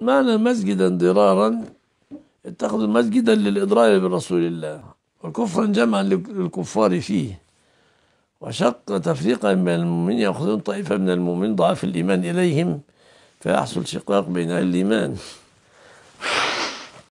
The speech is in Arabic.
معنى مسجدا ضرارا اتخذوا مسجدا للإضرار برسول الله وكفرا جمعا للكفار فيه وشق تفريقا بين المؤمنين يأخذون طائفة من المؤمنين ضعاف الإيمان إليهم فيحصل شقاق بين أهل الإيمان